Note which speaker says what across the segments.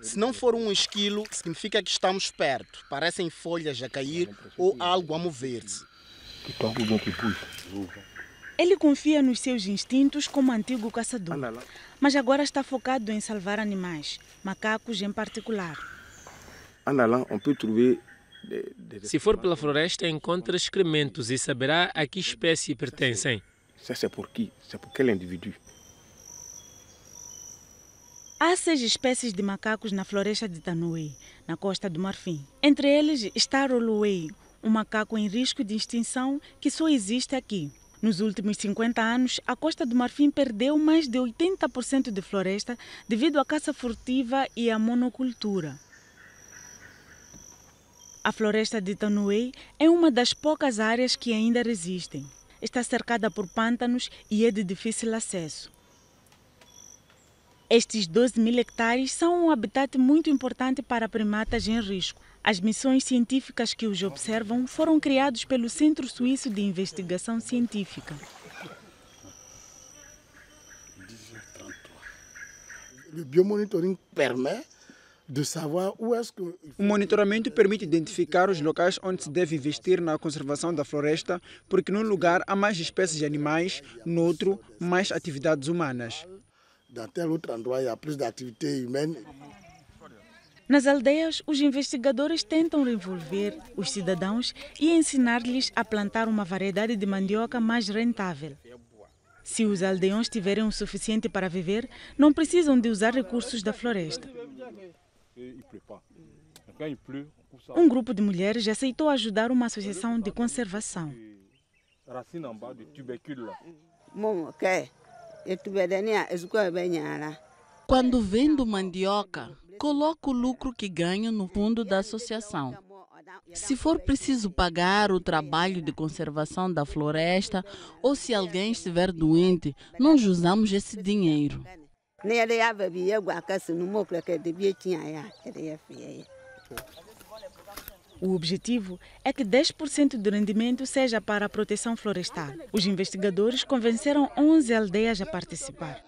Speaker 1: Se não for um esquilo, significa que estamos perto. Parecem folhas a cair ou algo a mover-se. Ele confia nos seus instintos como antigo caçador, mas agora está focado em salvar animais, macacos em particular. Se for pela floresta, encontra excrementos e saberá a que espécie pertencem. Isso é por É por aquele indivíduo. Há seis espécies de macacos na floresta de Tanui, na costa do Marfim. Entre eles está Roluei, um macaco em risco de extinção que só existe aqui. Nos últimos 50 anos, a Costa do Marfim perdeu mais de 80% de floresta devido à caça furtiva e à monocultura. A floresta de Tanuei é uma das poucas áreas que ainda resistem. Está cercada por pântanos e é de difícil acesso. Estes 12 mil hectares são um habitat muito importante para primatas em risco. As missões científicas que os observam foram criadas pelo Centro Suíço de Investigação Científica. O o monitoramento permite identificar os locais onde se deve investir na conservação da floresta, porque num lugar há mais espécies de animais, no outro, mais atividades humanas. Nas aldeias, os investigadores tentam envolver os cidadãos e ensinar-lhes a plantar uma variedade de mandioca mais rentável. Se os aldeões tiverem o suficiente para viver, não precisam de usar recursos da floresta. Um grupo de mulheres aceitou ajudar uma associação de conservação. Bom, okay. Quando vendo mandioca, coloco o lucro que ganho no fundo da associação. Se for preciso pagar o trabalho de conservação da floresta ou se alguém estiver doente, nós usamos esse dinheiro. O objetivo é que 10% do rendimento seja para a proteção florestal. Os investigadores convenceram 11 aldeias a participar.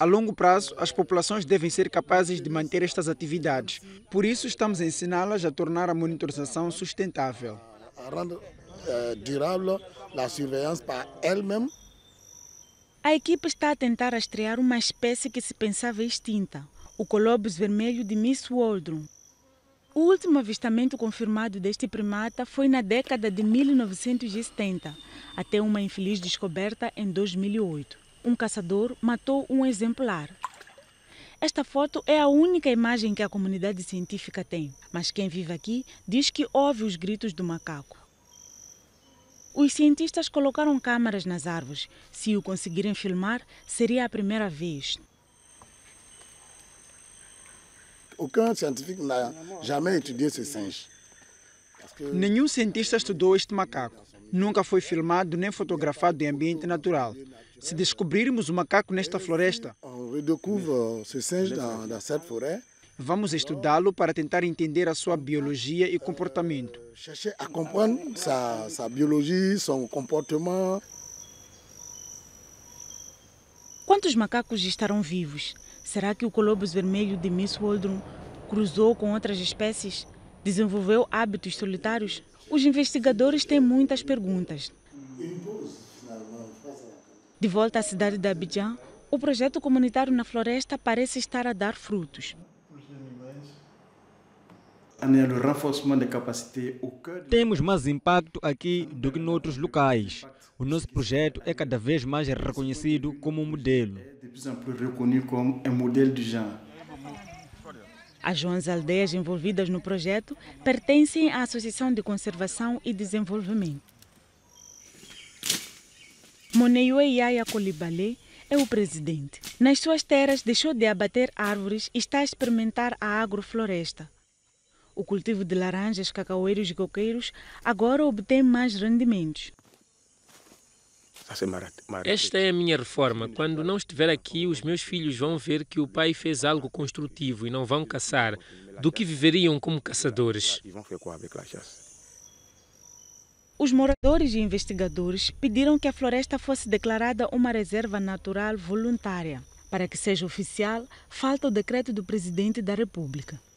Speaker 1: A longo prazo, as populações devem ser capazes de manter estas atividades. Por isso, estamos a ensiná-las a tornar a monitorização sustentável. Eh, a equipe está a tentar rastrear uma espécie que se pensava extinta, o colobus vermelho de Miss Waldron. O último avistamento confirmado deste primata foi na década de 1970, até uma infeliz descoberta em 2008. Um caçador matou um exemplar. Esta foto é a única imagem que a comunidade científica tem, mas quem vive aqui diz que ouve os gritos do macaco. Os cientistas colocaram câmaras nas árvores. Se o conseguirem filmar, seria a primeira vez. Aucun scientifique n'a jamais étudié Nenhum cientista estudou este macaco. Nunca foi filmado nem fotografado em ambiente natural. Se descobrirmos o macaco nesta floresta, vamos estudá-lo para tentar entender a sua biologia e comportamento. A euh, compreender sua biologia, seu comportamento. Quantos macacos estarão vivos? Será que o colobus vermelho de Miss Waldron cruzou com outras espécies? Desenvolveu hábitos solitários? Os investigadores têm muitas perguntas. De volta à cidade de Abidjan, o projeto comunitário na floresta parece estar a dar frutos. Temos mais impacto aqui do que em outros locais. O nosso projeto é cada vez mais reconhecido como um modelo plus en plus reconnu como um modelo de genre. As 11 aldeias envolvidas no projeto pertencem à Associação de Conservação e Desenvolvimento. Moneiwe Yaya Kolibalé é o presidente. Nas suas terras deixou de abater árvores e está a experimentar a agrofloresta. O cultivo de laranjas, cacaueiros e coqueiros agora obtém mais rendimentos. Esta é a minha reforma. Quando não estiver aqui, os meus filhos vão ver que o pai fez algo construtivo e não vão caçar, do que viveriam como caçadores. É os moradores e investigadores pediram que a floresta fosse declarada uma reserva natural voluntária. Para que seja oficial, falta o decreto do presidente da República.